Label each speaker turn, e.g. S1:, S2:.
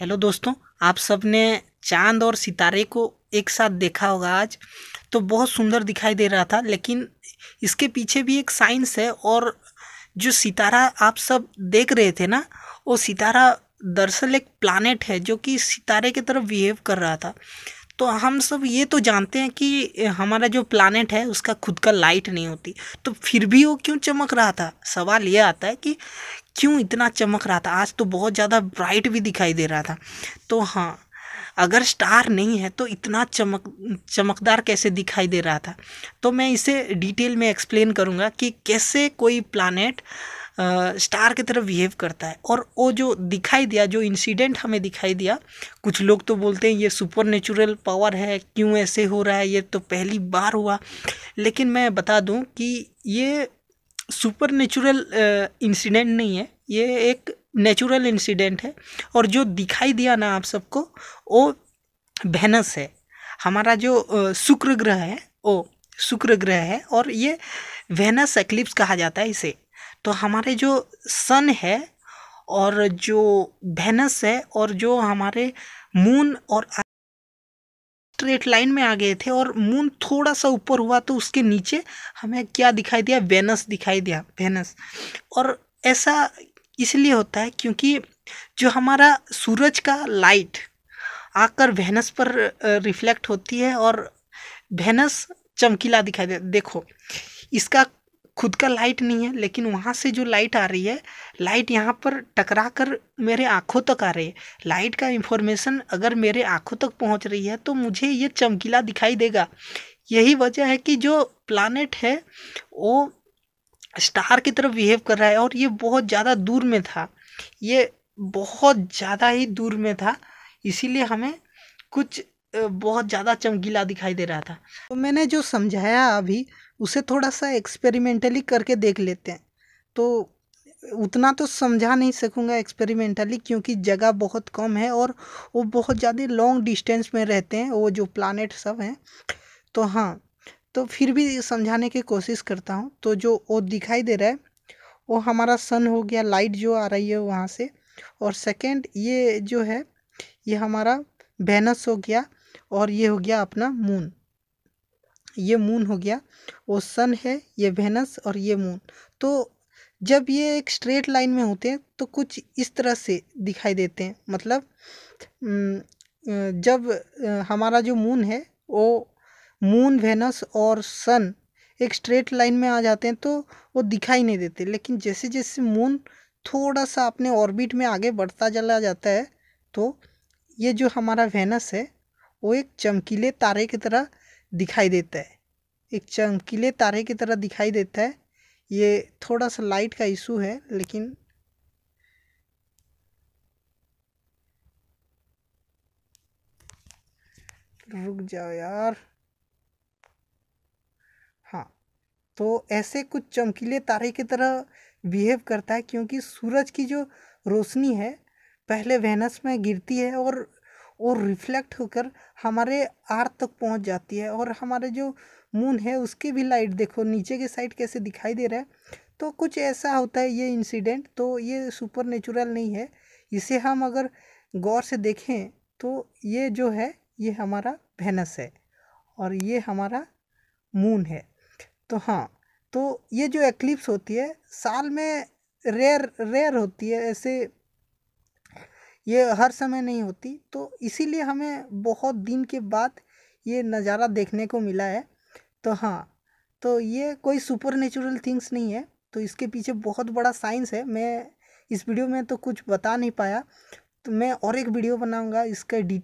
S1: hello दोस्तों आप सब ने चांद और सितारे को एक साथ देखा होगा आज तो बहुत सुंदर दिखाई दे रहा था लेकिन इसके पीछे भी एक साइंस है और जो सितारा आप सब देख रहे थे ना वो सितारा दरअसल एक प्लानट है जो कि सितारे की तरफ बिहेव कर रहा था तो हम सब ये तो जानते हैं कि हमारा जो प्लानट है उसका खुद का लाइट नहीं होती तो फिर भी वो क्यों चमक रहा था सवाल ये आता है कि क्यों इतना चमक रहा था आज तो बहुत ज़्यादा ब्राइट भी दिखाई दे रहा था तो हाँ अगर स्टार नहीं है तो इतना चमक चमकदार कैसे दिखाई दे रहा था तो मैं इसे डिटेल में एक्सप्लेन करूँगा कि कैसे कोई प्लानट स्टार की तरफ बिहेव करता है और वो जो दिखाई दिया जो इंसिडेंट हमें दिखाई दिया कुछ लोग तो बोलते हैं ये सुपर नेचुरल पावर है क्यों ऐसे हो रहा है ये तो पहली बार हुआ लेकिन मैं बता दूं कि ये सुपर नेचुरल इंसिडेंट नहीं है ये एक नेचुरल इंसिडेंट है और जो दिखाई दिया ना आप सबको वो भैनस है हमारा जो uh, शुक्र ग्रह है वो शुक्र ग्रह है और ये वेनस एक्लिप्स कहा जाता है इसे तो हमारे जो सन है और जो वेनस है और जो हमारे मून और स्ट्रेट लाइन में आ गए थे और मून थोड़ा सा ऊपर हुआ तो उसके नीचे हमें क्या दिखाई दिया वेनस दिखाई दिया वेनस और ऐसा इसलिए होता है क्योंकि जो हमारा सूरज का लाइट आकर वेनस पर रिफ्लेक्ट होती है और वेनस चमकीला दिखाई दे देखो इसका खुद का लाइट नहीं है लेकिन वहाँ से जो लाइट आ रही है लाइट यहाँ पर टकरा कर मेरे आँखों तक आ रही है लाइट का इंफॉर्मेशन अगर मेरे आँखों तक पहुँच रही है तो मुझे ये चमकीला दिखाई देगा यही वजह है कि जो प्लानट है वो स्टार की तरफ बिहेव कर रहा है और ये बहुत ज़्यादा दूर में था ये बहुत ज़्यादा ही दूर में था इसीलिए हमें कुछ बहुत ज़्यादा चमकीला दिखाई दे रहा था तो मैंने जो समझाया अभी उसे थोड़ा सा एक्सपेरिमेंटली करके देख लेते हैं तो उतना तो समझा नहीं सकूँगा एक्सपेरिमेंटली क्योंकि जगह बहुत कम है और वो बहुत ज़्यादा लॉन्ग डिस्टेंस में रहते हैं वो जो प्लानट सब हैं तो हाँ तो फिर भी समझाने की कोशिश करता हूँ तो जो वो दिखाई दे रहा है वो हमारा सन हो गया लाइट जो आ रही है वहाँ से और सेकेंड ये जो है ये हमारा बैनस हो गया और ये हो गया अपना मून ये मून हो गया और सन है ये वेनस और ये मून तो जब ये एक स्ट्रेट लाइन में होते हैं तो कुछ इस तरह से दिखाई देते हैं मतलब जब हमारा जो मून है वो मून वेनस और सन एक स्ट्रेट लाइन में आ जाते हैं तो वो दिखाई नहीं देते लेकिन जैसे जैसे मून थोड़ा सा अपने ऑर्बिट में आगे बढ़ता चला जाता है तो ये जो हमारा वेनस है वो एक चमकीले तारे की तरह दिखाई देता है एक चमकीले तारे की तरह दिखाई देता है ये थोड़ा सा लाइट का इशू है लेकिन रुक जाओ यार हाँ तो ऐसे कुछ चमकीले तारे की तरह बिहेव करता है क्योंकि सूरज की जो रोशनी है पहले वेनस में गिरती है और और रिफ्लेक्ट होकर हमारे आर तक पहुंच जाती है और हमारे जो मून है उसकी भी लाइट देखो नीचे के साइड कैसे दिखाई दे रहा है तो कुछ ऐसा होता है ये इंसिडेंट तो ये सुपर नेचुरल नहीं है इसे हम अगर गौर से देखें तो ये जो है ये हमारा भैनस है और ये हमारा मून है तो हाँ तो ये जो एक्लिप्स होती है साल में रेयर रेयर होती है ऐसे ये हर समय नहीं होती तो इसीलिए हमें बहुत दिन के बाद ये नज़ारा देखने को मिला है तो हाँ तो ये कोई सुपर नेचुरल थिंग्स नहीं है तो इसके पीछे बहुत बड़ा साइंस है मैं इस वीडियो में तो कुछ बता नहीं पाया तो मैं और एक वीडियो बनाऊंगा इसका डी